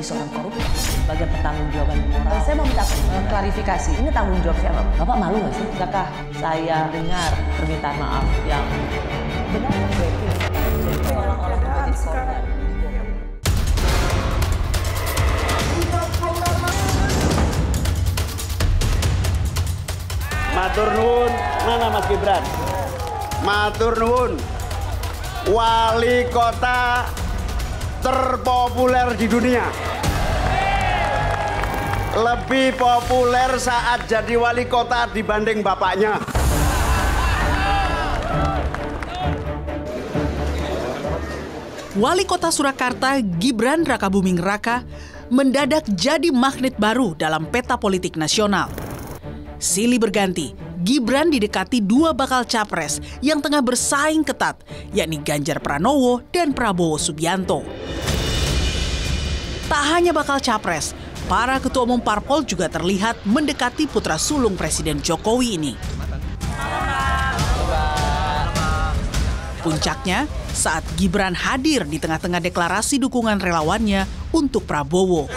menjadi seorang koruptor sebagai pertanggung jawaban moral. Eh, saya mau minta eh, klarifikasi, ini tanggung jawab siapa? Bapak malu nggak sih? Apakah saya dengar permintaan maaf yang benar? orang Matur nuwun, mana Mas Gibran? Matur nuwun. Wali kota terpopuler di dunia lebih populer saat jadi wali kota dibanding bapaknya. Wali Kota Surakarta Gibran Rakabuming Raka mendadak jadi magnet baru dalam peta politik nasional. Silih berganti, Gibran didekati dua bakal capres yang tengah bersaing ketat, yakni Ganjar Pranowo dan Prabowo Subianto. Tak hanya bakal capres, Para ketua umum parpol juga terlihat mendekati putra sulung Presiden Jokowi ini. Puncaknya saat Gibran hadir di tengah-tengah deklarasi dukungan relawannya untuk Prabowo.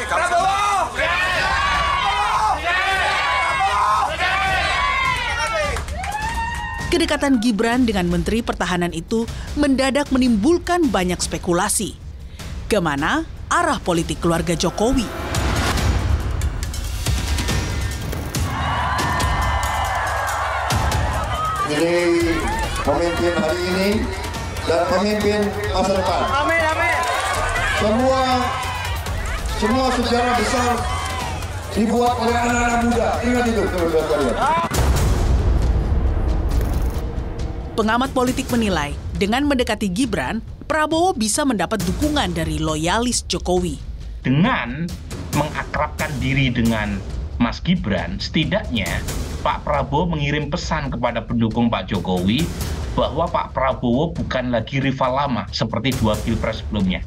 Kedekatan Gibran dengan Menteri Pertahanan itu mendadak menimbulkan banyak spekulasi. Kemana arah politik keluarga Jokowi? memilih pemimpin hari ini dan pemimpin masa depan. Amin, amin. Semua semua sejarah besar dibuat oleh anak-anak muda. Ingat itu, teman sekalian. Pengamat politik menilai, dengan mendekati Gibran, Prabowo bisa mendapat dukungan dari loyalis Jokowi. Dengan mengakrabkan diri dengan Mas Gibran, setidaknya Pak Prabowo mengirim pesan kepada pendukung Pak Jokowi bahwa Pak Prabowo bukan lagi rival lama seperti dua pilpres sebelumnya.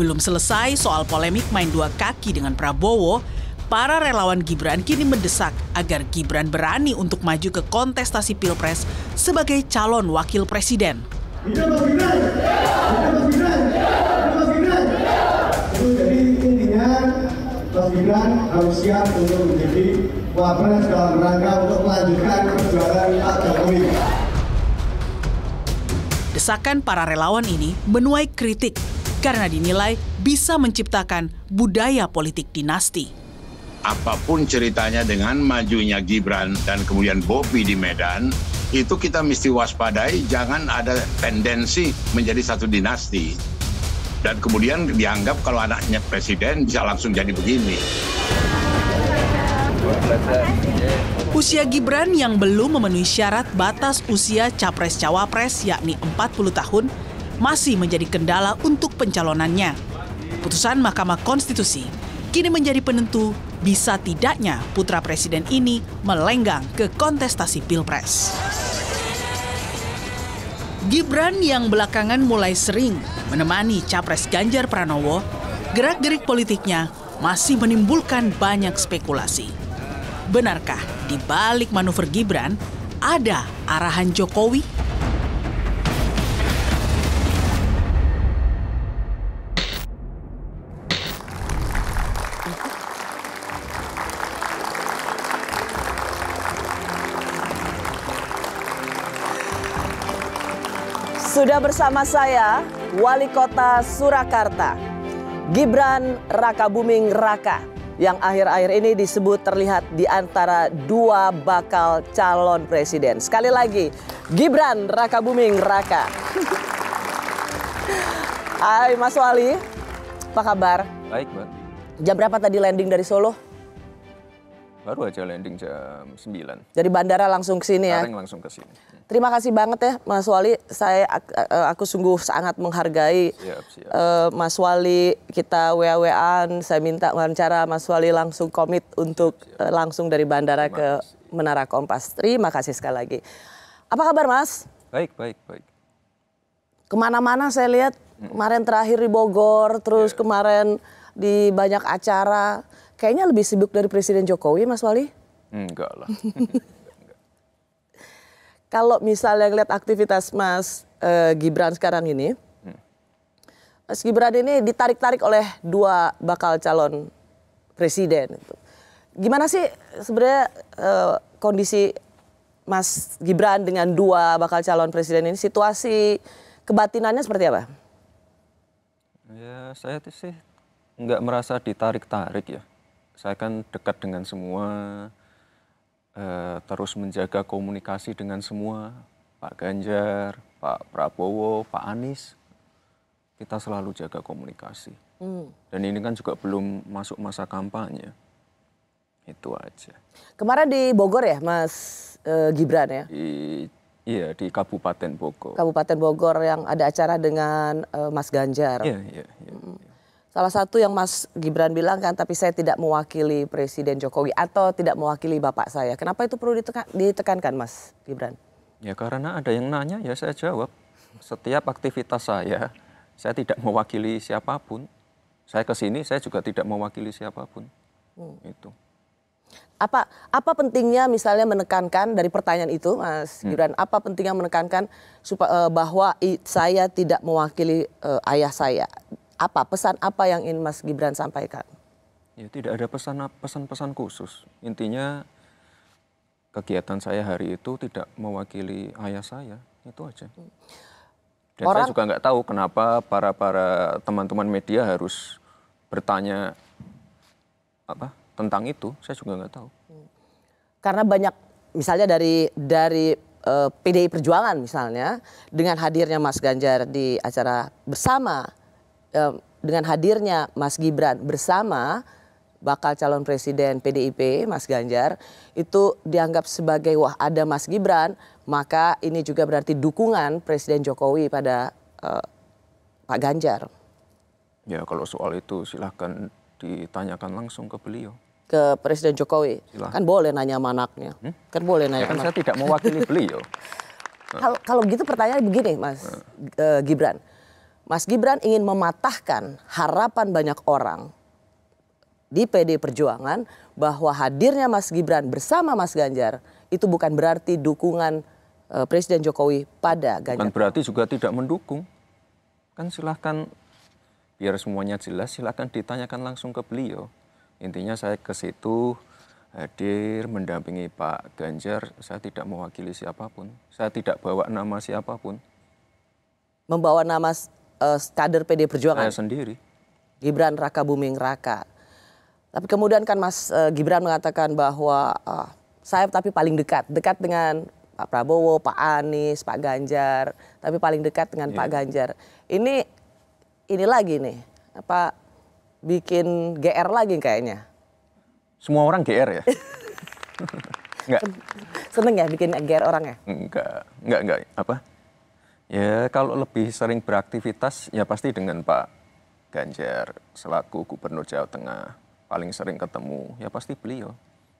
Belum selesai soal polemik main dua kaki dengan Prabowo, para relawan Gibran kini mendesak agar Gibran berani untuk maju ke kontestasi Pilpres sebagai calon wakil presiden. Gibran! Gibran harus siap untuk menjadi wapres dalam rangka untuk melanjutkan perjuangan Pak Jokowi. Desakan para relawan ini menuai kritik karena dinilai bisa menciptakan budaya politik dinasti. Apapun ceritanya dengan majunya Gibran dan kemudian Bobi di Medan, itu kita mesti waspadai jangan ada tendensi menjadi satu dinasti dan kemudian dianggap kalau anaknya presiden bisa langsung jadi begini. Usia Gibran yang belum memenuhi syarat batas usia capres-cawapres yakni 40 tahun masih menjadi kendala untuk pencalonannya. Putusan Mahkamah Konstitusi kini menjadi penentu bisa tidaknya putra presiden ini melenggang ke kontestasi Pilpres. Gibran yang belakangan mulai sering menemani capres Ganjar Pranowo, gerak-gerik politiknya masih menimbulkan banyak spekulasi. Benarkah di balik manuver Gibran ada arahan Jokowi? Sudah bersama saya Wali Kota Surakarta, Gibran Raka Buming Raka yang akhir-akhir ini disebut terlihat di antara dua bakal calon presiden. Sekali lagi, Gibran Raka Buming Raka. Hai Mas Wali, apa kabar? Baik, Mbak. Jam berapa tadi landing dari Solo? Baru aja landing jam 9. Dari bandara langsung ke sini ya? Sekarang langsung ke sini. Terima kasih banget ya Mas Wali. Saya eh, eh, aku sungguh sangat menghargai siap, siap. Uh, Mas Wali. Kita WA-WAan, saya minta wawancara Mas Wali langsung komit untuk siap, siap. Uh, langsung dari bandara ke Menara Kompas. Terima kasih sekali lagi. Apa kabar Mas? Baik, baik, baik. Kemana-mana saya lihat hmm. kemarin terakhir di Bogor, terus yeah. kemarin di banyak acara kayaknya lebih sibuk dari Presiden Jokowi, Mas Wali? Enggak lah. Kalau misalnya ngeliat aktivitas Mas eh, Gibran sekarang ini, hmm. Mas Gibran ini ditarik-tarik oleh dua bakal calon presiden. Gimana sih sebenarnya eh, kondisi Mas Gibran dengan dua bakal calon presiden ini situasi kebatinannya seperti apa? Ya saya sih nggak merasa ditarik-tarik ya saya kan dekat dengan semua, uh, terus menjaga komunikasi dengan semua, Pak Ganjar, Pak Prabowo, Pak Anies, kita selalu jaga komunikasi. Hmm. Dan ini kan juga belum masuk masa kampanye. Itu aja. Kemarin di Bogor ya, Mas e, Gibran ya? di, iya, di Kabupaten Bogor. Kabupaten Bogor yang ada acara dengan e, Mas Ganjar. Iya, iya, iya. Hmm. Iya. Salah satu yang Mas Gibran bilang kan, tapi saya tidak mewakili Presiden Jokowi atau tidak mewakili Bapak saya. Kenapa itu perlu ditekan, ditekankan Mas Gibran? Ya karena ada yang nanya ya saya jawab. Setiap aktivitas saya, saya tidak mewakili siapapun. Saya ke sini saya juga tidak mewakili siapapun. Hmm. Itu. Apa apa pentingnya misalnya menekankan dari pertanyaan itu Mas hmm. Gibran, apa pentingnya menekankan supaya eh, bahwa saya tidak mewakili uh, ayah saya? apa pesan apa yang ingin Mas Gibran sampaikan? Ya, tidak ada pesan pesan-pesan khusus. Intinya kegiatan saya hari itu tidak mewakili ayah saya, itu aja. Hmm. Dan Orang... saya juga nggak tahu kenapa para para teman-teman media harus bertanya apa tentang itu. Saya juga nggak tahu. Hmm. Karena banyak misalnya dari dari uh, eh, PDI Perjuangan misalnya dengan hadirnya Mas Ganjar di acara bersama dengan hadirnya Mas Gibran bersama bakal calon presiden PDIP Mas Ganjar itu dianggap sebagai wah ada Mas Gibran maka ini juga berarti dukungan Presiden Jokowi pada uh, Pak Ganjar. Ya kalau soal itu silahkan ditanyakan langsung ke beliau. Ke Presiden Jokowi silahkan. kan boleh nanya manaknya, hmm? kan boleh nanya. Ya kan saya tidak mewakili beliau. Kalau begitu pertanyaan begini Mas uh. Uh, Gibran. Mas Gibran ingin mematahkan harapan banyak orang di PD Perjuangan bahwa hadirnya Mas Gibran bersama Mas Ganjar itu bukan berarti dukungan uh, Presiden Jokowi pada Ganjar. Bukan berarti juga tidak mendukung. Kan silahkan biar semuanya jelas silahkan ditanyakan langsung ke beliau. Intinya saya ke situ hadir mendampingi Pak Ganjar, saya tidak mewakili siapapun. Saya tidak bawa nama siapapun. Membawa nama uh, kader PD Perjuangan. Saya sendiri. Gibran Raka Buming Raka. Tapi kemudian kan Mas uh, Gibran mengatakan bahwa uh, saya tapi paling dekat, dekat dengan Pak Prabowo, Pak Anies, Pak Ganjar, tapi paling dekat dengan yeah. Pak iya. Ganjar. Ini ini lagi nih, apa bikin GR lagi kayaknya? Semua orang GR ya? enggak. Seneng ya bikin GR orang ya? Enggak, enggak, enggak. Apa? Ya, kalau lebih sering beraktivitas ya pasti dengan Pak Ganjar selaku Gubernur Jawa Tengah. Paling sering ketemu ya pasti beliau.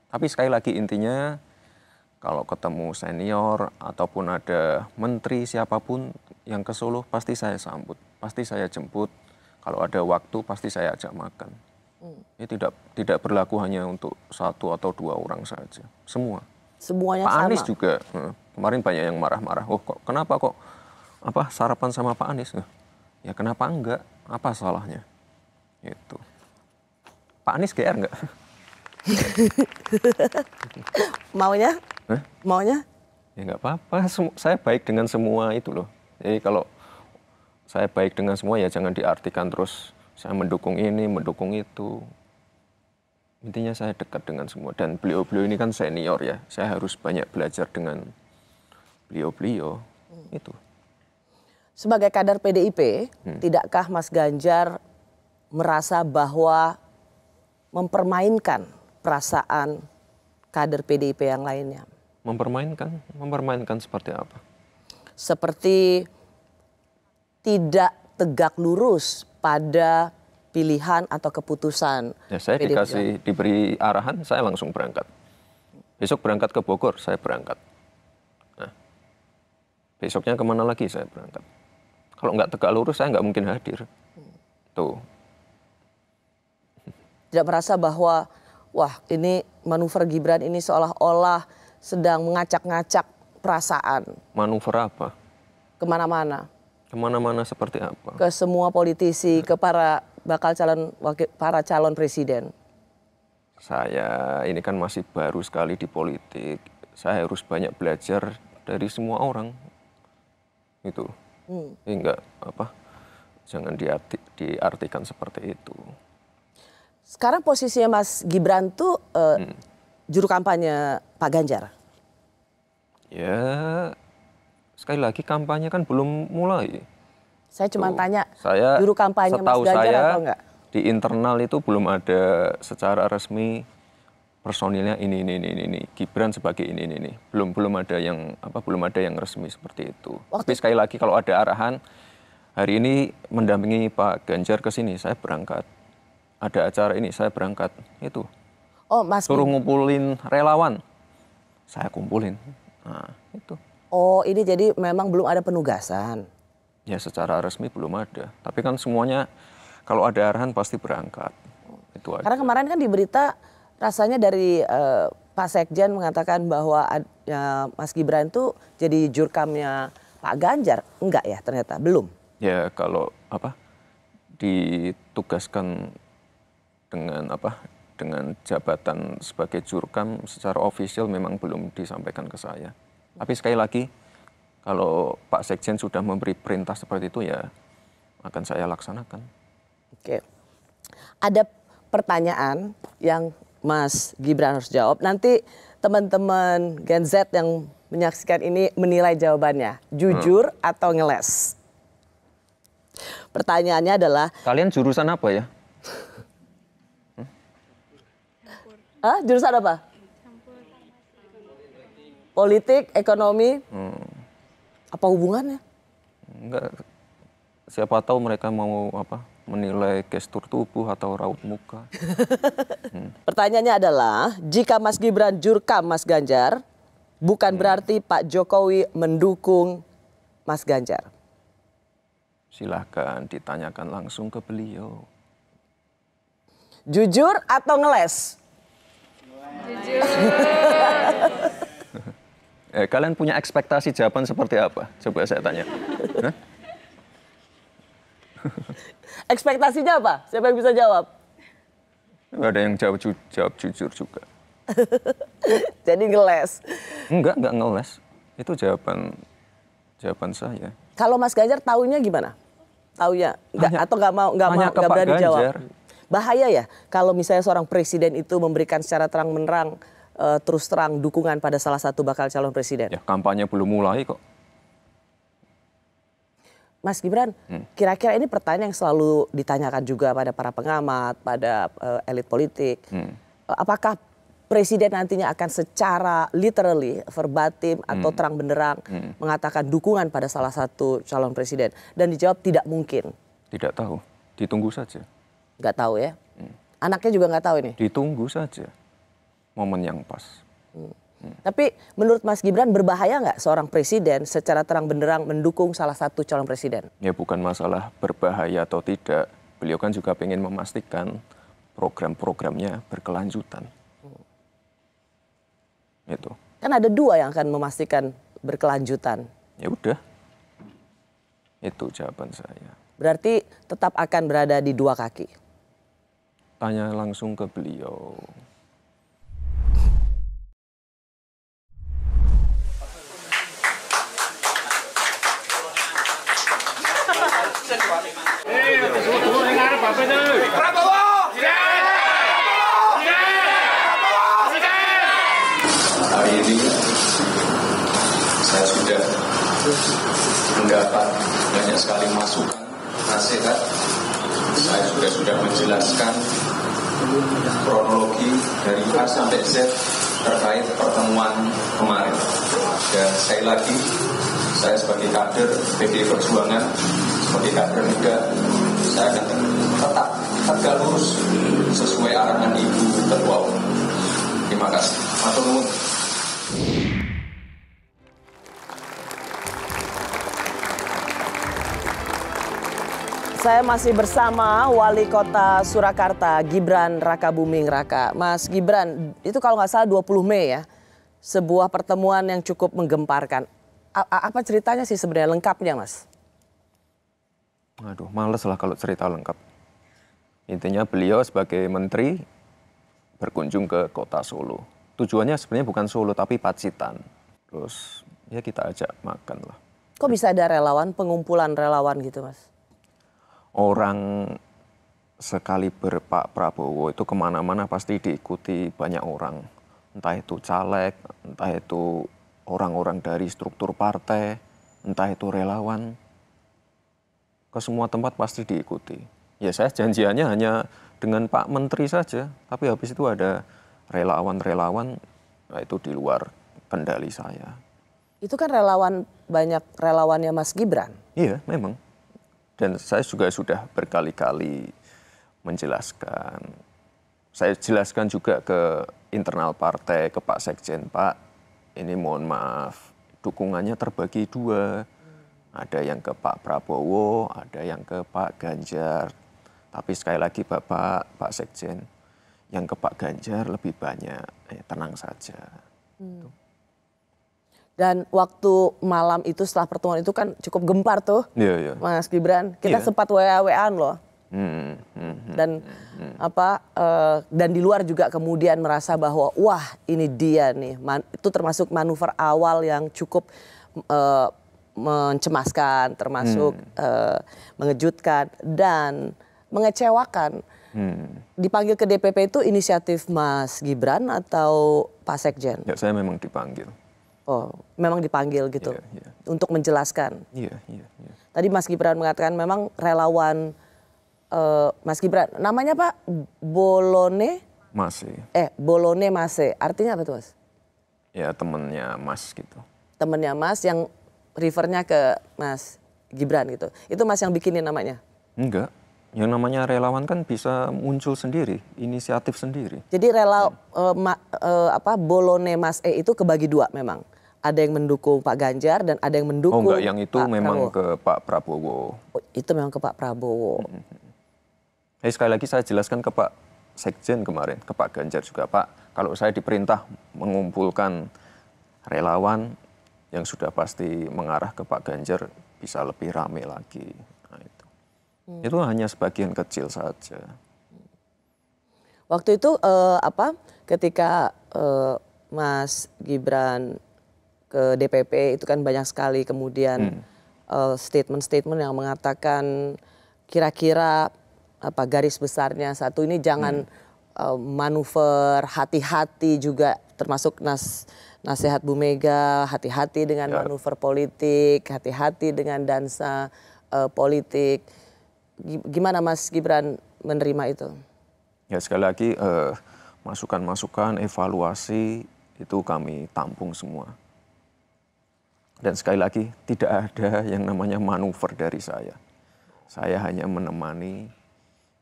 Tapi sekali lagi intinya kalau ketemu senior ataupun ada menteri siapapun yang ke Solo pasti saya sambut, pasti saya jemput. Kalau ada waktu pasti saya ajak makan. Hmm. Ini tidak tidak berlaku hanya untuk satu atau dua orang saja, semua. Semuanya Pak sama. Anies juga eh, kemarin banyak yang marah-marah. Oh kok kenapa kok apa sarapan sama Pak Anies nggak? ya kenapa enggak apa salahnya itu Pak Anies GR enggak maunya Hah? maunya ya enggak apa-apa saya baik dengan semua itu loh jadi kalau saya baik dengan semua ya jangan diartikan terus saya mendukung ini mendukung itu intinya saya dekat dengan semua dan beliau-beliau ini kan senior ya saya harus banyak belajar dengan beliau-beliau hmm. itu sebagai kader PDIP, hmm. tidakkah Mas Ganjar merasa bahwa mempermainkan perasaan kader PDIP yang lainnya? Mempermainkan? Mempermainkan seperti apa? Seperti tidak tegak lurus pada pilihan atau keputusan. Ya, saya PDIP. dikasih diberi arahan, saya langsung berangkat. Besok berangkat ke Bogor, saya berangkat. Nah, besoknya kemana lagi saya berangkat. Kalau nggak tegak lurus saya nggak mungkin hadir. Tuh. Tidak merasa bahwa wah ini manuver Gibran ini seolah-olah sedang mengacak-ngacak perasaan. Manuver apa? Kemana-mana. Kemana-mana seperti apa? Ke semua politisi, hmm. ke para bakal calon wakil, para calon presiden. Saya ini kan masih baru sekali di politik. Saya harus banyak belajar dari semua orang. Itu. Hmm. Ini enggak apa jangan diarti, diartikan seperti itu. Sekarang posisinya Mas Gibran tuh uh, hmm. juru kampanye Pak Ganjar. Ya sekali lagi kampanye kan belum mulai. Saya cuma tuh. tanya saya juru kampanye Mas Ganjar saya, atau enggak? Di internal itu belum ada secara resmi personilnya ini ini ini ini Gibran sebagai ini ini ini belum belum ada yang apa belum ada yang resmi seperti itu Waktu... tapi sekali lagi kalau ada arahan hari ini mendampingi Pak Ganjar ke sini saya berangkat ada acara ini saya berangkat itu oh mas suruh ngumpulin relawan saya kumpulin nah itu oh ini jadi memang belum ada penugasan ya secara resmi belum ada tapi kan semuanya kalau ada arahan pasti berangkat itu aja. karena kemarin kan diberita rasanya dari uh, Pak Sekjen mengatakan bahwa uh, Mas Gibran itu jadi jurkamnya Pak Ganjar. Enggak ya ternyata, belum. Ya kalau apa ditugaskan dengan apa dengan jabatan sebagai jurkam secara ofisial memang belum disampaikan ke saya. Tapi sekali lagi kalau Pak Sekjen sudah memberi perintah seperti itu ya akan saya laksanakan. Oke. Ada pertanyaan yang Mas Gibran harus jawab. Nanti teman-teman Gen Z yang menyaksikan ini menilai jawabannya. Jujur hmm. atau ngeles? Pertanyaannya adalah... Kalian jurusan apa ya? hmm? Hah? Jurusan apa? Politik, ekonomi. Hmm. Apa hubungannya? Enggak. Siapa tahu mereka mau apa? menilai gestur tubuh atau raut muka. hmm. Pertanyaannya adalah, jika Mas Gibran jurkam Mas Ganjar, bukan hmm. berarti Pak Jokowi mendukung Mas Ganjar. Silahkan ditanyakan langsung ke beliau. Jujur atau ngeles? Jujur. eh, kalian punya ekspektasi jawaban seperti apa? Coba saya tanya. Ekspektasinya apa? Siapa yang bisa jawab? Gak ada yang jawab, ju jawab jujur juga. Jadi ngeles? Enggak, enggak ngeles. Itu jawaban jawaban saya. Kalau Mas Ganjar taunya gimana? Taunya enggak hanya, atau enggak mau enggak mau enggak berani Ganjar. jawab. Bahaya ya kalau misalnya seorang presiden itu memberikan secara terang-menerang uh, terus terang dukungan pada salah satu bakal calon presiden. Ya, kampanye belum mulai kok. Mas Gibran, hmm. kira-kira hmm. ini pertanyaan yang selalu ditanyakan juga pada para pengamat, pada uh, elit politik. Hmm. Eh, apakah presiden nantinya akan secara literally verbatim hmm. atau terang benderang hmm. mengatakan dukungan pada salah satu calon presiden dan dijawab tidak mungkin? Tidak tahu, ditunggu saja. Gak tahu ya. Hmm. Anaknya juga nggak tahu ini. Ditunggu saja momen yang pas. Hmm. Tapi menurut Mas Gibran berbahaya nggak seorang presiden secara terang benderang mendukung salah satu calon presiden? Ya bukan masalah berbahaya atau tidak. Beliau kan juga ingin memastikan program-programnya berkelanjutan. Hmm. Itu. Kan ada dua yang akan memastikan berkelanjutan. Ya udah. Itu jawaban saya. Berarti tetap akan berada di dua kaki. Tanya langsung ke beliau. Hari ini saya sudah mendapat banyak sekali masukan, nasihat. Saya sudah sudah menjelaskan kronologi dari A sampai Z terkait pertemuan kemarin. Dan saya lagi, saya sebagai kader PD Perjuangan sebagai kader muda saya akan tetap tegak lurus sesuai arahan ibu ketua umum. Terima kasih. Matur nuwun. Saya masih bersama Wali Kota Surakarta, Gibran Raka Buming Raka. Mas Gibran, itu kalau nggak salah 20 Mei ya, sebuah pertemuan yang cukup menggemparkan. A apa ceritanya sih sebenarnya lengkapnya, Mas? Aduh, males lah kalau cerita lengkap. Intinya beliau sebagai menteri berkunjung ke kota Solo. Tujuannya sebenarnya bukan Solo tapi Pacitan. Terus ya kita ajak makan lah. Kok bisa ada relawan, pengumpulan relawan gitu mas? Orang sekali berpak Prabowo itu kemana-mana pasti diikuti banyak orang. Entah itu caleg, entah itu orang-orang dari struktur partai, entah itu relawan ke semua tempat pasti diikuti. Ya saya janjiannya hanya dengan Pak Menteri saja, tapi habis itu ada relawan-relawan, nah itu di luar kendali saya. Itu kan relawan banyak relawannya Mas Gibran. Iya, memang. Dan saya juga sudah berkali-kali menjelaskan. Saya jelaskan juga ke internal partai, ke Pak Sekjen, Pak, ini mohon maaf, dukungannya terbagi dua ada yang ke Pak Prabowo, ada yang ke Pak Ganjar. Tapi sekali lagi Bapak, Pak Sekjen, yang ke Pak Ganjar lebih banyak, eh, tenang saja. Hmm. Dan waktu malam itu setelah pertemuan itu kan cukup gempar tuh, yeah, yeah. Mas Gibran. Kita yeah. sempat wa-waan loh. Hmm, hmm, hmm, hmm. dan hmm. apa uh, dan di luar juga kemudian merasa bahwa wah ini dia nih man, itu termasuk manuver awal yang cukup uh, mencemaskan, termasuk hmm. uh, mengejutkan dan mengecewakan. Hmm. Dipanggil ke DPP itu inisiatif Mas Gibran atau Pak Sekjen? Ya, saya memang dipanggil. Oh, memang dipanggil gitu yeah, yeah. untuk menjelaskan. Iya, yeah, iya. Yeah, yeah. Tadi Mas Gibran mengatakan memang relawan uh, Mas Gibran, namanya Pak Bolone Mase. Eh, Bolone Mase, artinya apa tuh Mas? Ya temennya Mas gitu. Temennya Mas yang Rivernya ke Mas Gibran gitu. Itu Mas yang bikinin namanya? Enggak. Yang namanya relawan kan bisa muncul sendiri, inisiatif sendiri. Jadi rela hmm. uh, uh, apa bolone Mas E itu kebagi dua memang. Ada yang mendukung Pak Ganjar dan ada yang mendukung. Oh enggak, yang itu Pak memang Prabowo. ke Pak Prabowo. Oh, itu memang ke Pak Prabowo. Hmm. hmm, hmm. Eh, sekali lagi saya jelaskan ke Pak Sekjen kemarin, ke Pak Ganjar juga Pak. Kalau saya diperintah mengumpulkan relawan yang sudah pasti mengarah ke Pak Ganjar bisa lebih rame lagi. Nah, itu. Hmm. itu hanya sebagian kecil saja. Waktu itu eh, apa? Ketika eh, Mas Gibran ke DPP itu kan banyak sekali kemudian statement-statement hmm. eh, yang mengatakan kira-kira apa garis besarnya satu ini jangan hmm. uh, manuver hati-hati juga termasuk Nas nasihat Bu Mega, hati-hati dengan ya. manuver politik, hati-hati dengan dansa uh, politik. Gimana Mas Gibran menerima itu? Ya sekali lagi eh, masukan-masukan, evaluasi itu kami tampung semua. Dan sekali lagi tidak ada yang namanya manuver dari saya. Saya hanya menemani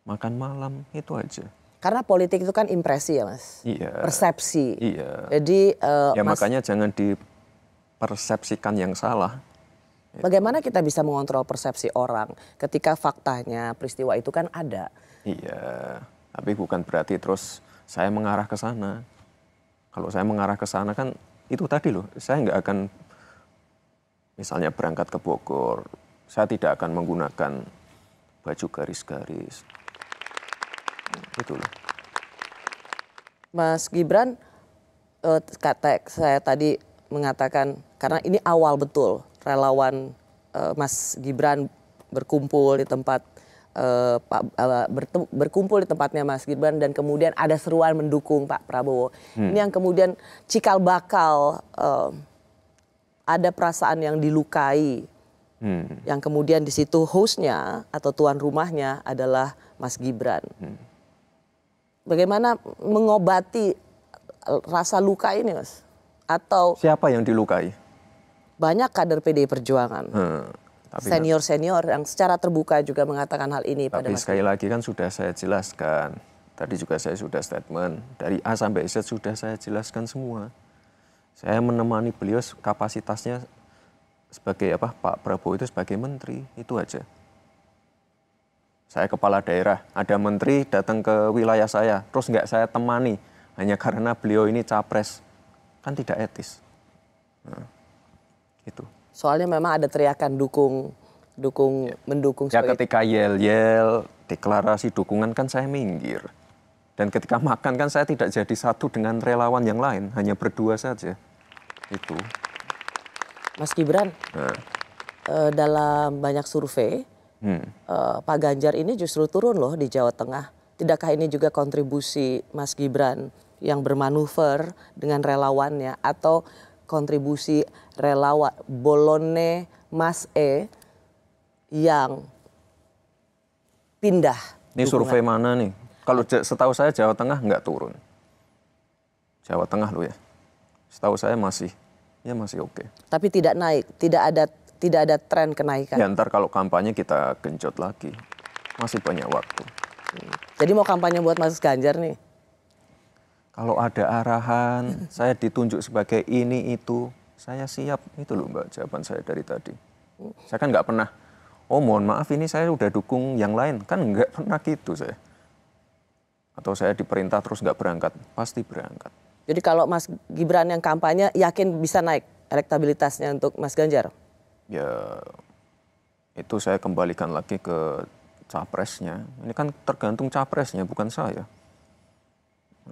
makan malam itu aja. Karena politik itu kan impresi ya mas, iya, persepsi. Iya. Jadi uh, ya mas, makanya jangan dipersepsikan yang salah. Bagaimana kita bisa mengontrol persepsi orang ketika faktanya peristiwa itu kan ada? Iya, tapi bukan berarti terus saya mengarah ke sana. Kalau saya mengarah ke sana kan itu tadi loh, saya nggak akan misalnya berangkat ke Bogor, saya tidak akan menggunakan baju garis-garis Gitu Mas Gibran, eh, kata saya tadi mengatakan karena ini awal betul relawan eh, Mas Gibran berkumpul di tempat eh, Pak berkumpul di tempatnya Mas Gibran dan kemudian ada seruan mendukung Pak Prabowo. Hmm. Ini yang kemudian cikal bakal ada perasaan yang dilukai. Hmm. Yang kemudian di situ hostnya atau tuan rumahnya adalah Mas Gibran. Hmm bagaimana mengobati rasa luka ini, Mas? Atau siapa yang dilukai? Banyak kader PDI Perjuangan. Hmm. Senior-senior yang secara terbuka juga mengatakan hal ini tapi pada sekali lagi kan sudah saya jelaskan. Tadi juga saya sudah statement dari A sampai Z sudah saya jelaskan semua. Saya menemani beliau kapasitasnya sebagai apa Pak Prabowo itu sebagai menteri itu aja saya kepala daerah, ada menteri datang ke wilayah saya, terus nggak saya temani hanya karena beliau ini capres, kan tidak etis. Nah, itu. Soalnya memang ada teriakan dukung, dukung ya. mendukung. Ya ketika yel-yel deklarasi dukungan kan saya minggir. Dan ketika makan kan saya tidak jadi satu dengan relawan yang lain, hanya berdua saja. Itu. Mas Gibran, nah. Eh, dalam banyak survei hmm. uh, Pak Ganjar ini justru turun loh di Jawa Tengah. Tidakkah ini juga kontribusi Mas Gibran yang bermanuver dengan relawannya atau kontribusi relawan Bolone Mas E yang pindah? Ini survei mana nih? Kalau setahu saya Jawa Tengah nggak turun. Jawa Tengah lo ya. Setahu saya masih, ya masih oke. Okay. Tapi tidak naik, tidak ada tidak ada tren kenaikan. Ya ntar kalau kampanye kita genjot lagi, masih banyak waktu. Jadi mau kampanye buat Mas Ganjar nih? Kalau ada arahan, saya ditunjuk sebagai ini itu, saya siap. Itu loh Mbak jawaban saya dari tadi. Saya kan nggak pernah, oh mohon maaf ini saya udah dukung yang lain. Kan nggak pernah gitu saya. Atau saya diperintah terus nggak berangkat, pasti berangkat. Jadi kalau Mas Gibran yang kampanye yakin bisa naik elektabilitasnya untuk Mas Ganjar? ya itu saya kembalikan lagi ke capresnya. Ini kan tergantung capresnya, bukan saya.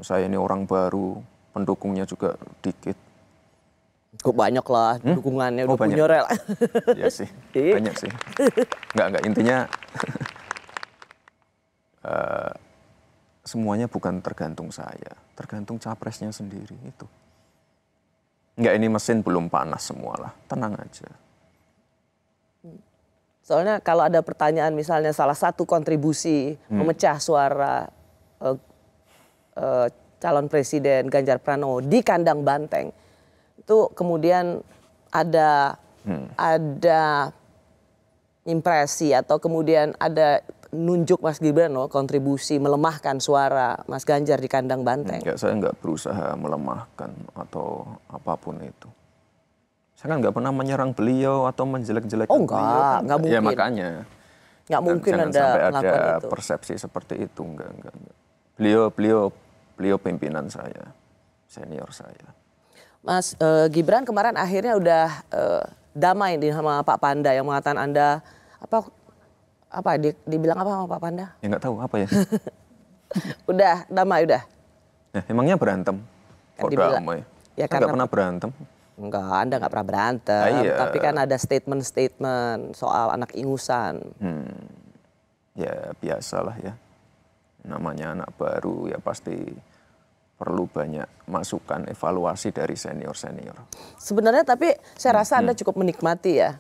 Saya ini orang baru, pendukungnya juga dikit. Kok banyak lah hmm? dukungannya, oh, dukungnya banyak. rel. Iya sih, iya. banyak sih. Enggak, enggak, intinya uh, semuanya bukan tergantung saya, tergantung capresnya sendiri itu. Enggak, ini mesin belum panas semualah tenang aja. Soalnya kalau ada pertanyaan misalnya salah satu kontribusi hmm. memecah suara uh, uh, calon presiden Ganjar Pranowo di kandang Banteng itu kemudian ada hmm. ada impresi atau kemudian ada nunjuk Mas Gibran loh kontribusi melemahkan suara Mas Ganjar di kandang Banteng. Enggak, saya nggak berusaha melemahkan atau apapun itu. Saya kan nggak pernah menyerang beliau atau menjelek-jelekkan oh, enggak, beliau. Kan, enggak ya, mungkin. Ya makanya. Nggak mungkin jangan Anda sampai ada itu. persepsi seperti itu, enggak, enggak, enggak. Beliau, beliau, beliau pimpinan saya, senior saya. Mas e, Gibran kemarin akhirnya udah e, damai di sama Pak Panda yang mengatakan Anda apa apa di, dibilang apa sama Pak Panda? Ya nggak tahu apa ya. udah damai udah. Ya, emangnya berantem? Kok dibilang, damai? Ya, kan karena... pernah berantem. Enggak, Anda nggak pernah berantem. Ah, iya. Tapi kan ada statement-statement soal anak ingusan. Hmm. Ya biasalah ya. Namanya anak baru ya pasti perlu banyak masukan evaluasi dari senior-senior. Sebenarnya tapi saya rasa hmm. Anda cukup menikmati ya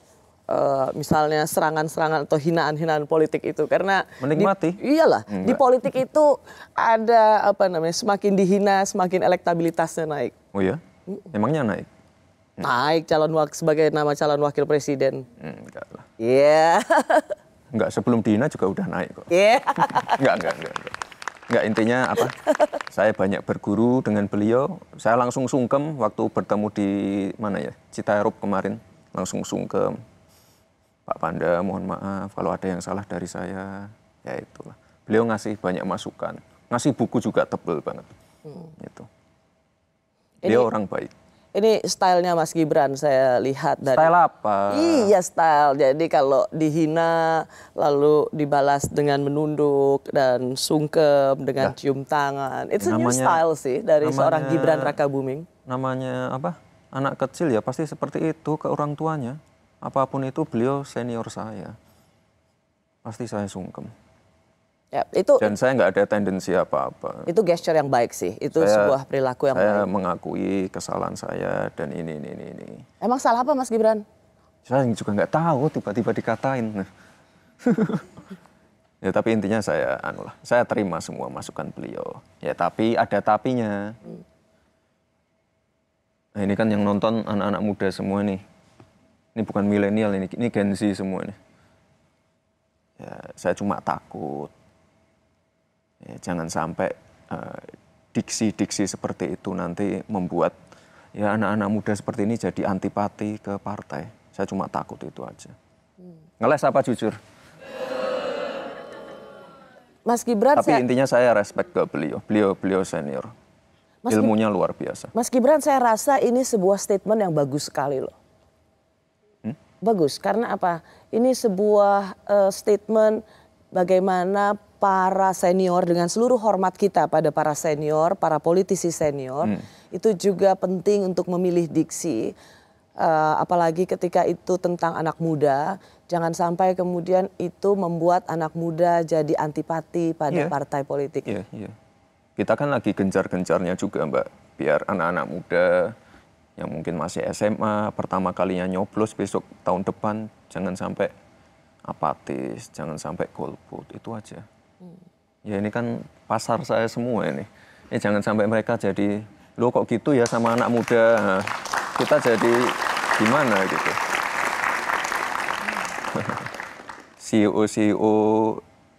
Uh, misalnya serangan-serangan atau hinaan-hinaan politik itu karena menikmati di, iyalah Enggak. di politik itu ada apa namanya semakin dihina semakin elektabilitasnya naik oh ya emangnya naik Iya. naik calon wakil sebagai nama calon wakil presiden? Hmm, enggak Iya. Yeah. sebelum Dina juga udah naik kok. Iya. Yeah. enggak, enggak, enggak, enggak. Enggak intinya apa? saya banyak berguru dengan beliau. Saya langsung sungkem waktu bertemu di mana ya? Citarup kemarin. Langsung sungkem. Pak Panda, mohon maaf kalau ada yang salah dari saya. Ya itulah. Beliau ngasih banyak masukan. Ngasih buku juga tebel banget. Hmm. Itu. Dia Ini... orang baik. Ini stylenya Mas Gibran saya lihat dari Style apa? Iya style. Jadi kalau dihina lalu dibalas dengan menunduk dan sungkem dengan ya. cium tangan. It's namanya, a new style sih dari namanya, seorang Gibran Raka Buming. Namanya apa? Anak kecil ya pasti seperti itu ke orang tuanya. Apapun itu beliau senior saya. Pasti saya sungkem. Ya, itu, Dan saya nggak ada tendensi apa-apa. Itu gesture yang baik sih. Itu saya, sebuah perilaku yang saya baik. Saya mengakui kesalahan saya dan ini, ini, ini, ini. Emang salah apa Mas Gibran? Saya juga nggak tahu, tiba-tiba dikatain. ya tapi intinya saya anulah saya terima semua masukan beliau ya tapi ada tapinya nah ini kan yang nonton anak-anak muda semua nih ini bukan milenial ini ini Gen Z semua nih ya saya cuma takut Ya, jangan sampai eh, diksi-diksi uh, seperti itu nanti membuat ya anak-anak muda seperti ini jadi antipati ke partai. Saya cuma takut itu aja. Hmm. Ngeles apa jujur? Mas Gibran Tapi saya... intinya saya respect ke beliau. Beliau beliau senior. Mas Ilmunya Gibran, luar biasa. Mas Gibran saya rasa ini sebuah statement yang bagus sekali loh. Hmm? Bagus karena apa? Ini sebuah uh, statement bagaimana para senior dengan seluruh hormat kita pada para senior, para politisi senior, hmm. itu juga penting untuk memilih diksi. Uh, apalagi ketika itu tentang anak muda, jangan sampai kemudian itu membuat anak muda jadi antipati pada yeah. partai politik. Yeah, yeah. Kita kan lagi gencar-gencarnya juga, Mbak, biar anak-anak muda yang mungkin masih SMA pertama kalinya nyoblos besok tahun depan jangan sampai apatis, jangan sampai golput, itu aja. Ya ini kan pasar saya semua ini. Ini jangan sampai mereka jadi lo kok gitu ya sama anak muda. Nah, kita jadi gimana gitu. CEO CEO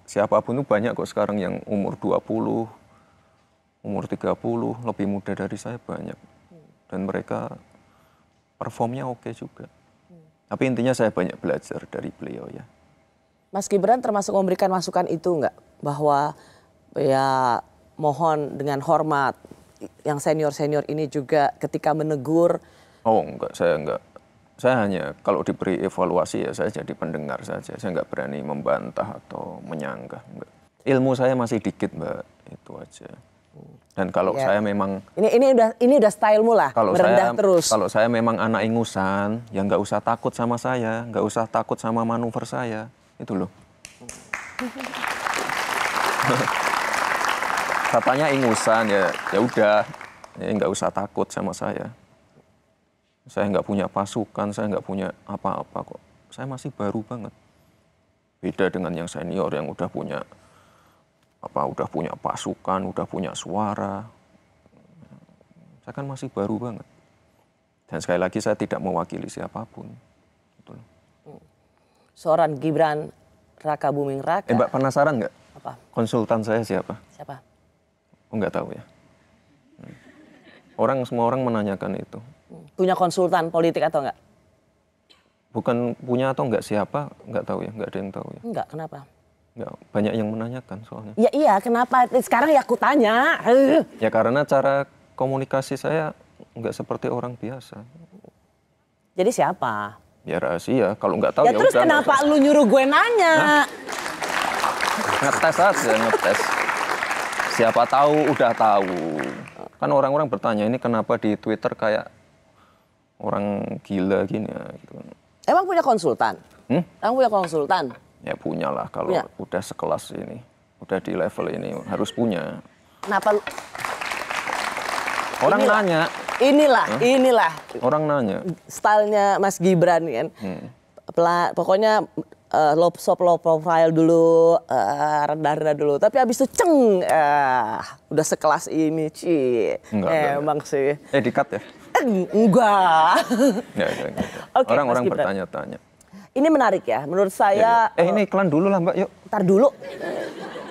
siapapun itu banyak kok sekarang yang umur 20, umur 30, lebih muda dari saya banyak. Dan mereka performnya oke juga. Tapi intinya saya banyak belajar dari beliau ya. Mas Gibran termasuk memberikan masukan itu enggak? Bahwa ya mohon dengan hormat yang senior-senior ini juga ketika menegur. Oh enggak, saya enggak. Saya hanya kalau diberi evaluasi ya saya jadi pendengar saja. Saya enggak berani membantah atau menyanggah. Enggak. Ilmu saya masih dikit mbak, itu aja. Dan kalau ya. saya memang ini ini udah ini udah stylemu lah kalau merendah saya, terus. Kalau saya memang anak ingusan, ya nggak usah takut sama saya, nggak usah takut sama manuver saya itu loh. Katanya ingusan ya, ya udah, ya nggak usah takut sama saya. Saya nggak punya pasukan, saya nggak punya apa-apa kok. Saya masih baru banget. Beda dengan yang senior yang udah punya apa, udah punya pasukan, udah punya suara. Saya kan masih baru banget. Dan sekali lagi saya tidak mewakili siapapun. Gitu seorang Gibran Raka Buming Raka. Eh, Mbak penasaran nggak? Apa? Konsultan saya siapa? Siapa? Oh, nggak tahu ya. Orang semua orang menanyakan itu. Punya konsultan politik atau enggak? Bukan punya atau enggak siapa, enggak tahu ya, enggak ada yang tahu ya. Enggak, kenapa? Enggak, banyak yang menanyakan soalnya. Ya iya, kenapa? Eh, sekarang ya aku tanya. Ya karena cara komunikasi saya enggak seperti orang biasa. Jadi siapa? Ya rahasia, kalau nggak tahu ya, ya terus udah, kenapa lu nyuruh gue nanya? Hah? Ngetes aja, ngetes. Siapa tahu udah tahu. Kan orang-orang bertanya ini kenapa di Twitter kayak orang gila gini ya gitu Emang punya konsultan? Hmm? Emang punya konsultan? Ya punya lah kalau punya. udah sekelas ini, udah di level ini harus punya. Kenapa Orang Inilah. nanya, inilah, huh? inilah. Orang nanya. Stylenya Mas Gibran kan. Hmm. Pela, pokoknya uh, low, soft low profile dulu, eh, rendah rendah-rendah dulu. Tapi abis itu ceng, uh, udah sekelas ini, Ci. Enggak, eh, emang enggak. sih. Eh, di ya? enggak. Okay, Orang-orang bertanya-tanya. Ini menarik ya, menurut saya. Ya, ya. Eh, ini iklan dulu lah Mbak, yuk. Ntar dulu.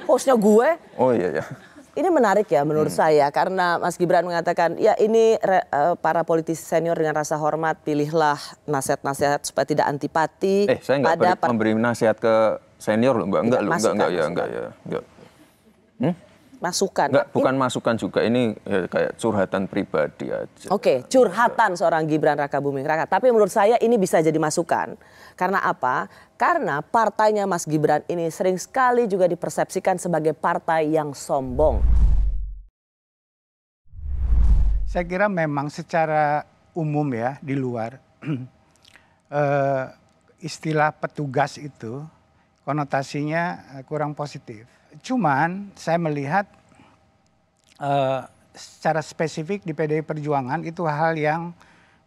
Hostnya gue. Oh iya, iya. Ini menarik ya menurut hmm. saya karena Mas Gibran mengatakan ya ini re, uh, para politisi senior dengan rasa hormat pilihlah nasihat-nasihat supaya tidak antipati. Eh saya nggak memberi nasihat ke senior loh mbak, enggak loh, enggak enggak, enggak, kan enggak ya enggak kan? ya enggak. Hmm? masukan. Enggak, bukan ini... masukan juga ini ya, kayak curhatan pribadi aja. Oke, okay, curhatan seorang Gibran Raka Buming Raka. Tapi menurut saya ini bisa jadi masukan. Karena apa? Karena partainya Mas Gibran ini sering sekali juga dipersepsikan sebagai partai yang sombong. Saya kira memang secara umum ya di luar eh, istilah petugas itu konotasinya eh, kurang positif cuman saya melihat uh, secara spesifik di PDI Perjuangan itu hal yang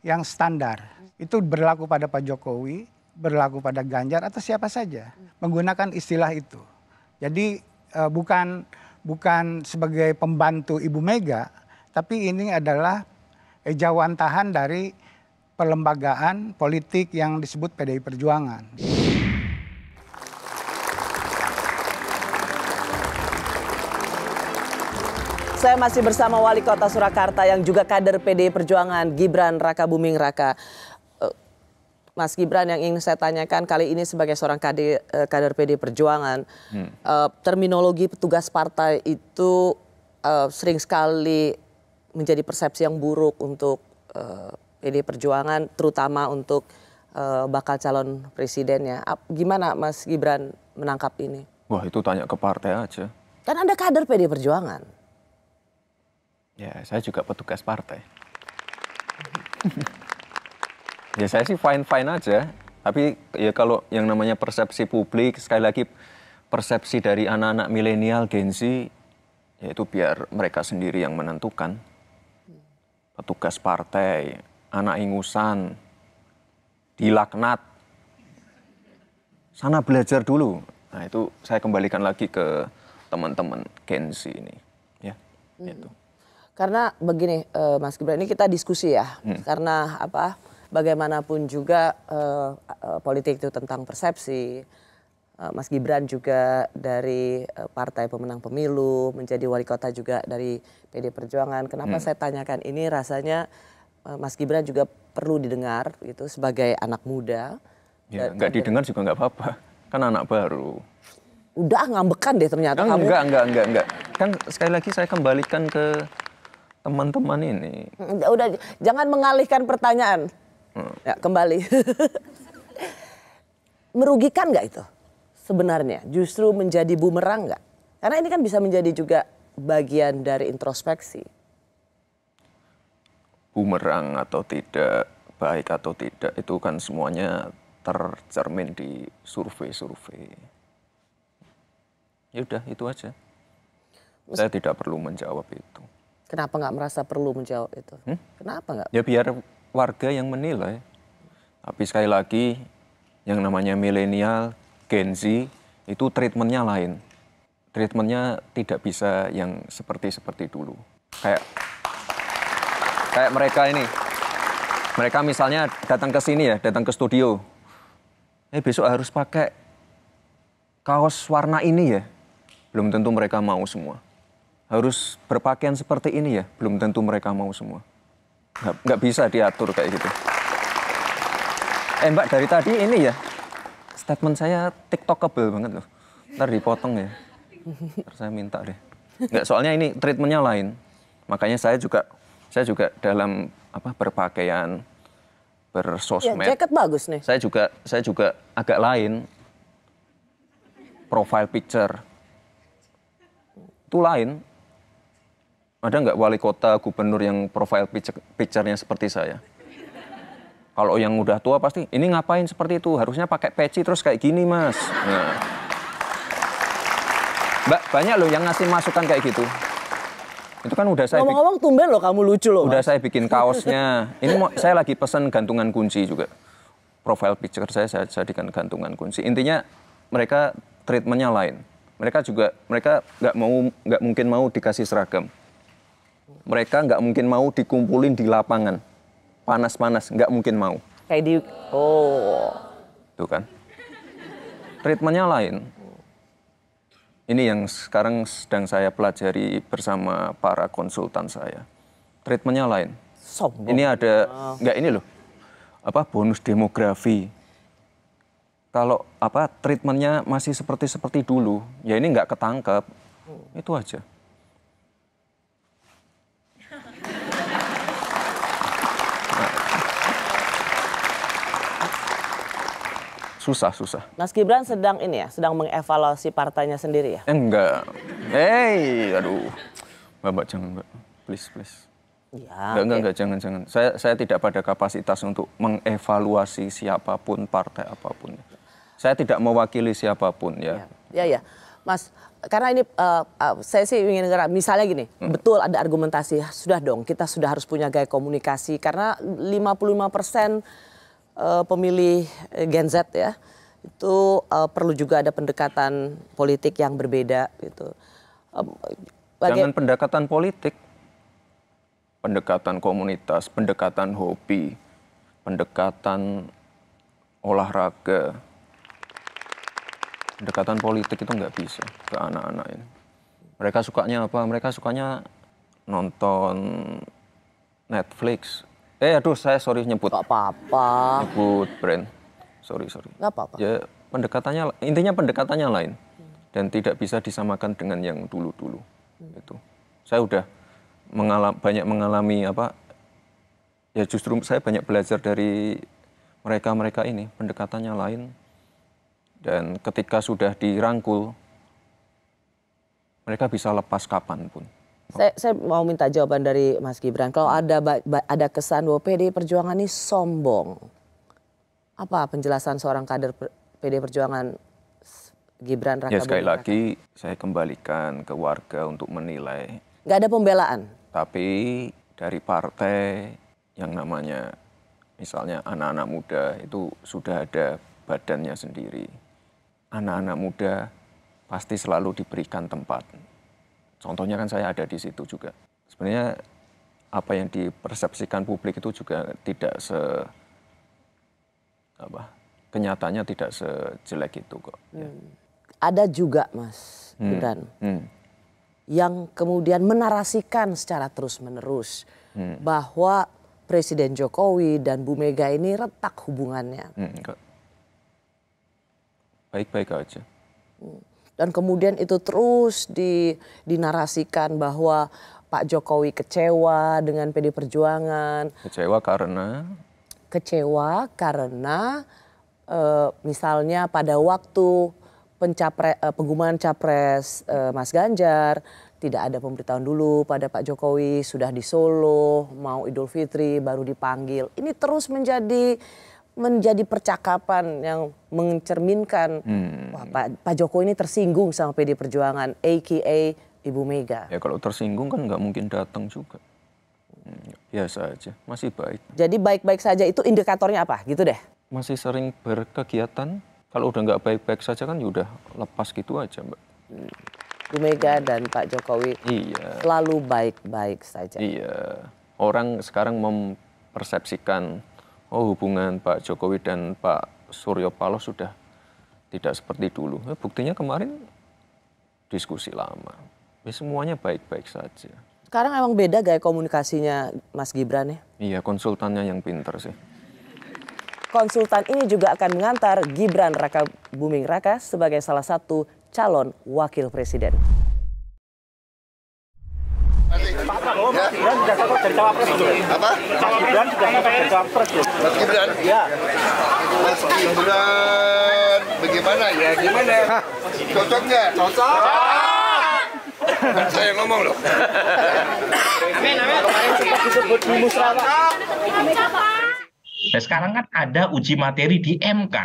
yang standar. Itu berlaku pada Pak Jokowi, berlaku pada Ganjar atau siapa saja menggunakan istilah itu. Jadi uh, bukan bukan sebagai pembantu Ibu Mega, tapi ini adalah ejawantahan dari perlembagaan politik yang disebut PDI Perjuangan. Saya masih bersama Wali Kota Surakarta yang juga kader PDI Perjuangan, Gibran Raka Buming Raka. Eh, Mas Gibran yang ingin saya tanyakan kali ini sebagai seorang eh, kader, kader PD Perjuangan, hmm. Eh, terminologi petugas partai itu sering sekali menjadi persepsi yang buruk untuk PD Perjuangan, terutama untuk bakal calon presidennya. Gimana Mas Gibran menangkap ini? Wah itu tanya ke partai aja. Kan Anda kader PD Perjuangan. Ya, saya juga petugas partai. ya saya sih fine-fine aja. Tapi ya kalau yang namanya persepsi publik, sekali lagi persepsi dari anak-anak milenial Gen Z, yaitu biar mereka sendiri yang menentukan. Petugas partai, anak ingusan, dilaknat. Sana belajar dulu. Nah itu saya kembalikan lagi ke teman-teman Gen Z ini. Ya, mm. itu. Karena begini, uh, Mas Gibran ini kita diskusi ya, hmm. karena apa? Bagaimanapun juga uh, uh, politik itu tentang persepsi. Uh, Mas Gibran juga dari uh, partai pemenang pemilu, menjadi wali kota juga dari PD Perjuangan. Kenapa hmm. saya tanyakan ini? Rasanya uh, Mas Gibran juga perlu didengar itu sebagai anak muda. Ya, nggak didengar juga nggak apa-apa, kan anak baru udah ngambekan deh ternyata enggak, kan kamu. Enggak, enggak, enggak, enggak. Kan sekali lagi saya kembalikan ke teman-teman ini. Udah, jangan mengalihkan pertanyaan. Hmm. Ya, kembali. Merugikan nggak itu sebenarnya? Justru menjadi bumerang nggak? Karena ini kan bisa menjadi juga bagian dari introspeksi. Bumerang atau tidak, baik atau tidak, itu kan semuanya tercermin di survei-survei. Ya udah, itu aja. Saya tidak perlu menjawab itu. Kenapa nggak merasa perlu menjawab itu? Hmm? Kenapa nggak? Ya biar warga yang menilai. Tapi sekali lagi, yang namanya milenial, Gen Z, itu treatmentnya lain. Treatmentnya tidak bisa yang seperti-seperti dulu. Kayak kayak mereka ini. Mereka misalnya datang ke sini ya, datang ke studio. Eh besok harus pakai kaos warna ini ya. Belum tentu mereka mau semua harus berpakaian seperti ini ya, belum tentu mereka mau semua. Nggak, nggak bisa diatur kayak gitu. Eh Mbak, dari tadi ini ya, statement saya tiktokable banget loh. Ntar dipotong ya. Ntar saya minta deh. Nggak, soalnya ini treatmentnya lain. Makanya saya juga saya juga dalam apa berpakaian bersosmed. Ya, bagus nih. Saya juga saya juga agak lain. Profile picture itu lain ada nggak wali kota, gubernur yang profile picture-nya seperti saya? Kalau yang udah tua pasti, ini ngapain seperti itu? Harusnya pakai peci terus kayak gini, Mas. Nah. Mbak, banyak loh yang ngasih masukan kayak gitu. Itu kan udah saya... Ngomong-ngomong tumben loh kamu lucu loh. Udah mas. saya bikin kaosnya. Ini mau, saya lagi pesen gantungan kunci juga. Profile picture saya saya jadikan gantungan kunci. Intinya mereka treatmentnya lain. Mereka juga mereka nggak mau nggak mungkin mau dikasih seragam. Mereka nggak mungkin mau dikumpulin di lapangan. Panas-panas, nggak mungkin mau. Kayak di... Oh. Tuh kan. Treatmentnya lain. Ini yang sekarang sedang saya pelajari bersama para konsultan saya. Treatmentnya lain. Sombong. Ini ada, nggak ini loh, apa bonus demografi kalau apa treatmentnya masih seperti seperti dulu ya ini nggak ketangkep itu aja susah, susah. Mas Gibran sedang ini ya, sedang mengevaluasi partainya sendiri ya? Enggak. Hei, aduh. Bapak jangan, Mbak. Please, please. Ya, enggak, okay. enggak, enggak, jangan, jangan. Saya, saya tidak pada kapasitas untuk mengevaluasi siapapun, partai apapun. Saya tidak mewakili siapapun ya. Ya, ya. ya. Mas, karena ini uh, uh, saya sih ingin dengar misalnya gini, hmm. betul ada argumentasi, sudah dong kita sudah harus punya gaya komunikasi karena 55 persen Eh, pemilih Gen Z ya itu uh, perlu juga ada pendekatan politik yang berbeda gitu. Um, Jangan pendekatan politik, pendekatan komunitas, pendekatan hobi, pendekatan olahraga, pendekatan politik itu nggak bisa ke anak-anak ini. Mereka sukanya apa? Mereka sukanya nonton Netflix, Eh aduh saya sorry nyebut. Gak apa-apa. Nyebut brand. Sorry sorry. Gak apa-apa. Ya pendekatannya intinya pendekatannya lain dan tidak bisa disamakan dengan yang dulu-dulu. Hmm. Itu. Saya udah mengalami, banyak mengalami apa ya justru saya banyak belajar dari mereka-mereka ini, pendekatannya lain. Dan ketika sudah dirangkul mereka bisa lepas kapanpun. Saya, saya mau minta jawaban dari Mas Gibran. Kalau hmm. ada ada kesan bahwa PD Perjuangan ini sombong, apa penjelasan seorang kader PD Perjuangan Gibran Raka? Ya sekali Raka? lagi saya kembalikan ke warga untuk menilai. Gak ada pembelaan. Tapi dari partai yang namanya misalnya anak-anak muda itu sudah ada badannya sendiri. Anak-anak muda pasti selalu diberikan tempat Contohnya kan saya ada di situ juga. Sebenarnya apa yang dipersepsikan publik itu juga tidak se apa kenyataannya tidak sejelek itu kok. Hmm. Ada juga Mas hmm. Gibran hmm. yang kemudian menarasikan secara terus menerus hmm. bahwa Presiden Jokowi dan Bu Mega ini retak hubungannya. Hmm, Baik-baik aja. Hmm dan kemudian itu terus di, dinarasikan bahwa Pak Jokowi kecewa dengan PD Perjuangan. Kecewa karena? Kecewa karena e, misalnya pada waktu pencapre, e, pengumuman capres e, Mas Ganjar tidak ada pemberitahuan dulu pada Pak Jokowi sudah di Solo mau Idul Fitri baru dipanggil. Ini terus menjadi menjadi percakapan yang mencerminkan hmm. wah Pak, Pak Joko ini tersinggung sama PD Perjuangan, AKA Ibu Mega. Ya kalau tersinggung kan nggak mungkin datang juga. Biasa hmm, ya aja, masih baik. Jadi baik-baik saja itu indikatornya apa gitu deh? Masih sering berkegiatan, kalau udah nggak baik-baik saja kan ya udah lepas gitu aja mbak. Ibu Bu Mega dan Pak Jokowi iya. selalu baik-baik saja. Iya, orang sekarang mempersepsikan oh hubungan Pak Jokowi dan Pak Suryo Paloh sudah tidak seperti dulu. Nah, buktinya kemarin diskusi lama. Ya, semuanya baik-baik saja. Sekarang emang beda gaya komunikasinya Mas Gibran ya? Iya, konsultannya yang pinter sih. Konsultan ini juga akan mengantar Gibran Raka Buming Raka sebagai salah satu calon wakil presiden. Oh, Mas Gibran sudah kok jadi cawapres gitu. Apa? Mas Gibran sudah kok jadi cawapres gitu. Mas Gibran? Iya. Mas Gibran bagaimana ya? Gimana? Cocok nggak? Cocok. Kan saya ngomong loh. Amin, amin. Kemarin sempat disebut di Nah, sekarang kan ada uji materi di MK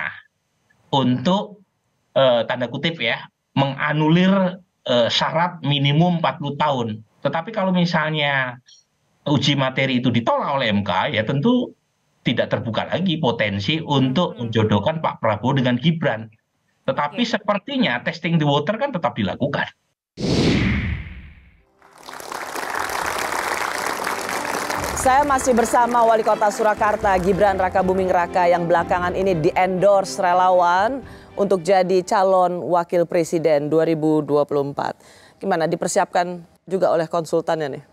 untuk eh, tanda kutip ya menganulir eh, syarat minimum 40 tahun tetapi kalau misalnya uji materi itu ditolak oleh mk ya tentu tidak terbuka lagi potensi untuk hmm. menjodohkan pak prabowo dengan gibran tetapi sepertinya testing the water kan tetap dilakukan Saya masih bersama Wali Kota Surakarta Gibran Raka Buming Raka yang belakangan ini diendorse relawan untuk jadi calon wakil presiden 2024. Gimana dipersiapkan juga oleh konsultannya nih?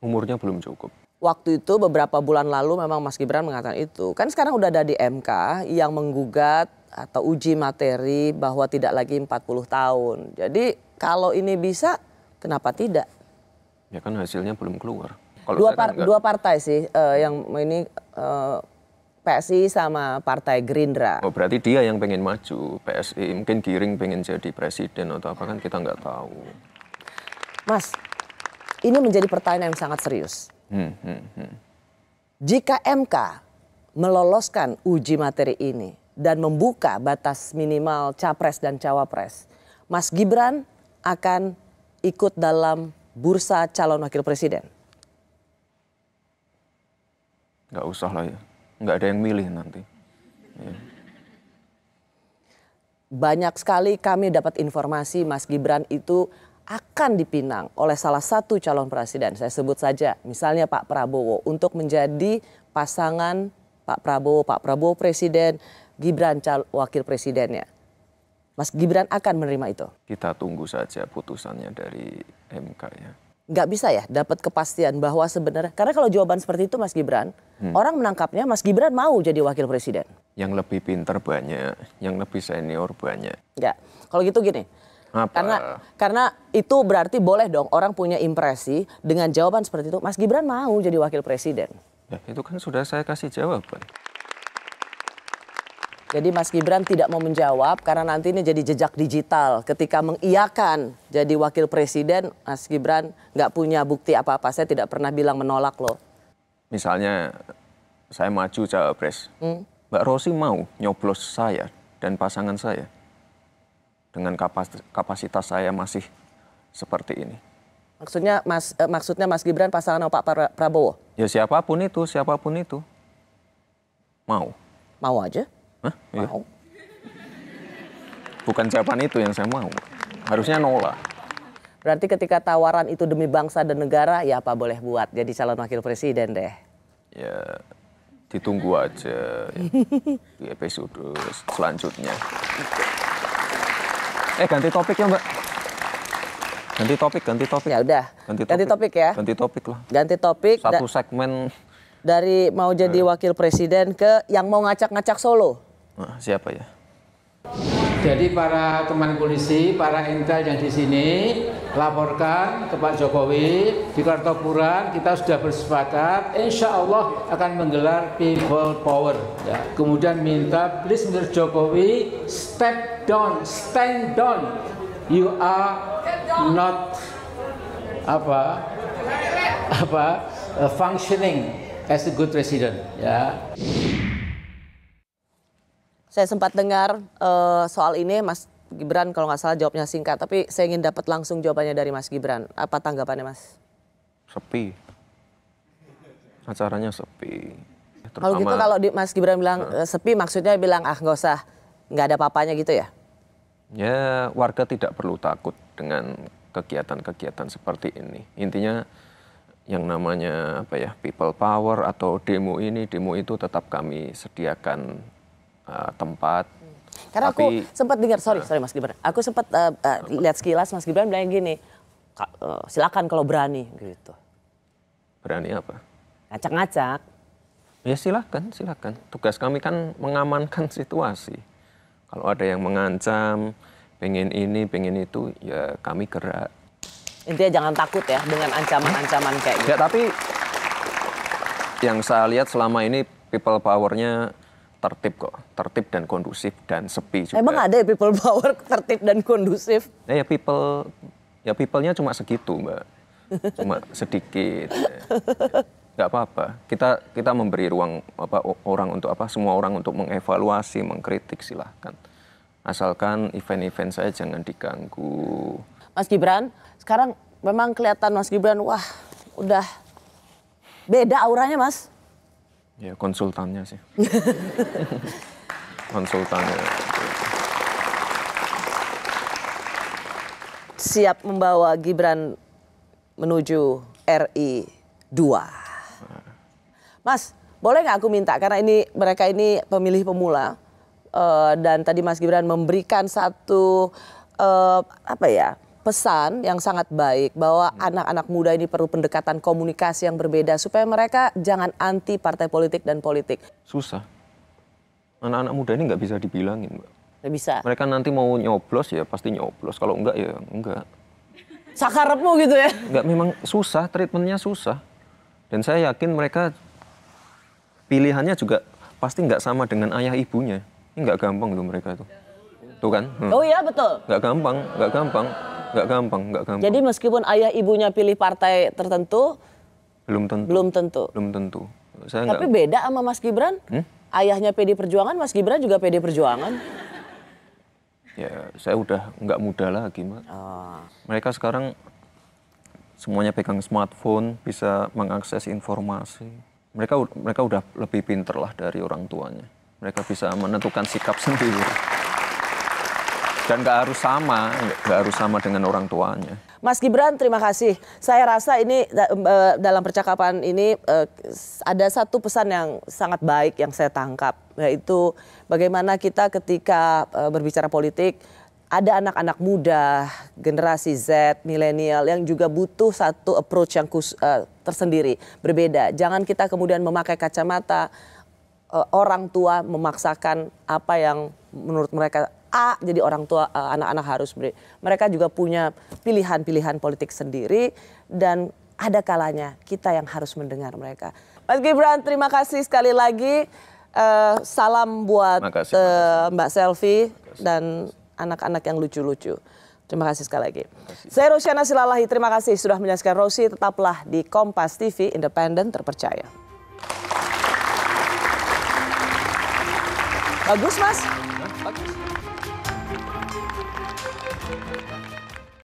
Umurnya belum cukup. Waktu itu beberapa bulan lalu memang Mas Gibran mengatakan itu. Kan sekarang udah ada di MK yang menggugat atau uji materi bahwa tidak lagi 40 tahun. Jadi kalau ini bisa kenapa tidak? Ya kan hasilnya belum keluar. Kalau dua, kan par dua partai sih uh, yang ini uh, eh, PSI sama Partai Gerindra. Oh berarti dia yang pengen maju, PSI mungkin Giring pengen jadi presiden atau apa kan kita nggak tahu. Mas, ini menjadi pertanyaan yang sangat serius. Hmm, hmm, hmm. Jika MK meloloskan uji materi ini dan membuka batas minimal capres dan cawapres, Mas Gibran akan ikut dalam bursa calon wakil presiden? Gak usah lah ya, gak ada yang milih nanti. Ya. Banyak sekali kami dapat informasi Mas Gibran itu akan dipinang oleh salah satu calon presiden, saya sebut saja misalnya Pak Prabowo untuk menjadi pasangan Pak Prabowo, Pak Prabowo presiden, Gibran cal wakil presidennya. Mas Gibran akan menerima itu. Kita tunggu saja putusannya dari MK ya. Nggak bisa ya dapat kepastian bahwa sebenarnya karena kalau jawaban seperti itu Mas Gibran, hmm. orang menangkapnya Mas Gibran mau jadi wakil presiden. Yang lebih pinter banyak, yang lebih senior banyak. Nggak. Kalau gitu gini, apa? Karena karena itu berarti boleh dong orang punya impresi dengan jawaban seperti itu. Mas Gibran mau jadi wakil presiden. Ya, itu kan sudah saya kasih jawaban. Jadi Mas Gibran tidak mau menjawab karena nanti ini jadi jejak digital. Ketika mengiakan jadi wakil presiden, Mas Gibran nggak punya bukti apa-apa. Saya tidak pernah bilang menolak loh. Misalnya saya maju cawapres, hmm? Mbak Rosi mau nyoblos saya dan pasangan saya dengan kapasitas saya masih seperti ini. Maksudnya Mas eh, maksudnya Mas Gibran pasangan Pak Prabowo? Ya siapapun itu, siapapun itu. Mau. Mau aja? Hah? Mau. Iya. Mau. Bukan jawaban itu yang saya mau. Harusnya nolak. Berarti ketika tawaran itu demi bangsa dan negara, ya apa boleh buat? Jadi calon wakil presiden deh. Ya, ditunggu aja ya. di episode selanjutnya. Eh ganti topik ya Mbak. Ganti topik, ganti topik. Ya udah. Ganti topik, ganti topik ya. Ganti topik lah. Ganti topik. Satu segmen dari mau jadi wakil presiden ke yang mau ngacak-ngacak Solo. Nah, siapa ya? Jadi para teman polisi, para intel yang di sini laporkan ke Pak Jokowi di Kartopuran kita sudah bersepakat insya Allah akan menggelar people power ya. kemudian minta please Mr. Jokowi step down stand down you are not apa apa functioning as a good president ya saya sempat dengar uh, soal ini Mas Gibran kalau nggak salah jawabnya singkat, tapi saya ingin dapat langsung jawabannya dari Mas Gibran. Apa tanggapannya Mas? Sepi. Acaranya sepi. Terutama, kalau gitu kalau di, Mas Gibran bilang uh, sepi maksudnya bilang ah nggak usah, nggak ada papanya gitu ya? Ya warga tidak perlu takut dengan kegiatan-kegiatan seperti ini. Intinya yang namanya apa ya people power atau demo ini demo itu tetap kami sediakan Eh, tempat. Karena tapi, aku sempat dengar, sorry, nah. sorry Mas Gibran. Aku sempat uh, eh, uh, eh, lihat sekilas Mas Gibran bilang gini, uh, silakan kalau berani gitu. Berani apa? Ngacak-ngacak. Ya silakan, silakan. Tugas kami kan mengamankan situasi. Kalau ada yang mengancam, pengen ini, pengen itu, ya kami gerak. Intinya jangan takut ya dengan ancaman-ancaman kayak ya, gitu. Ya tapi yang saya lihat selama ini people powernya tertib kok, tertib dan kondusif dan sepi juga. Emang ada ya people power tertib dan kondusif? Ya, ya people, ya peoplenya cuma segitu mbak, cuma sedikit. Ya. Gak apa-apa. Kita kita memberi ruang apa orang untuk apa semua orang untuk mengevaluasi, mengkritik silahkan. Asalkan event-event saya jangan diganggu. Mas Gibran, sekarang memang kelihatan Mas Gibran, wah udah beda auranya Mas Ya konsultannya sih. konsultannya. Siap membawa Gibran menuju RI 2. Mas, boleh nggak aku minta karena ini mereka ini pemilih pemula uh, dan tadi Mas Gibran memberikan satu uh, apa ya pesan yang sangat baik bahwa hmm. anak-anak muda ini perlu pendekatan komunikasi yang berbeda supaya mereka jangan anti partai politik dan politik. Susah. Anak-anak muda ini nggak bisa dibilangin, Mbak. Nggak bisa. Mereka nanti mau nyoblos ya pasti nyoblos. Kalau enggak ya enggak. Sakarepmu gitu ya? Enggak, memang susah. Treatmentnya susah. Dan saya yakin mereka pilihannya juga pasti nggak sama dengan ayah ibunya. Ini nggak gampang loh mereka itu. Tuh kan? Hmm. Oh iya betul. Nggak gampang, nggak gampang. Nggak gampang, nggak gampang. Jadi meskipun ayah ibunya pilih partai tertentu, belum tentu. Belum tentu. Belum tentu. Saya Tapi enggak... beda sama Mas Gibran. Hmm? Ayahnya PD Perjuangan, Mas Gibran juga PD Perjuangan. Ya, saya udah nggak muda lagi, Mbak. Oh. Mereka sekarang semuanya pegang smartphone, bisa mengakses informasi. Mereka mereka udah lebih pinter lah dari orang tuanya. Mereka bisa menentukan sikap sendiri dan nggak harus sama, nggak harus sama dengan orang tuanya. Mas Gibran, terima kasih. Saya rasa ini eh, dalam percakapan ini eh, ada satu pesan yang sangat baik yang saya tangkap, yaitu bagaimana kita ketika eh, berbicara politik ada anak-anak muda, generasi Z, milenial yang juga butuh satu approach yang tersendiri, berbeda. Jangan kita kemudian memakai kacamata orang tua memaksakan apa yang menurut mereka A jadi orang tua e, anak-anak uh, harus beri. mereka juga punya pilihan-pilihan politik sendiri dan ada kalanya kita yang harus mendengar mereka. Mas Gibran, terima kasih sekali lagi. Uh, salam buat makasih, uh, e, makasih. Mbak Selfie dan anak-anak yang lucu-lucu. Terima kasih sekali lagi. Kasih. Saya Rosyana Silalahi, terima kasih sudah menyaksikan Rosi. Tetaplah di Kompas TV, independen, terpercaya. Bagus mas.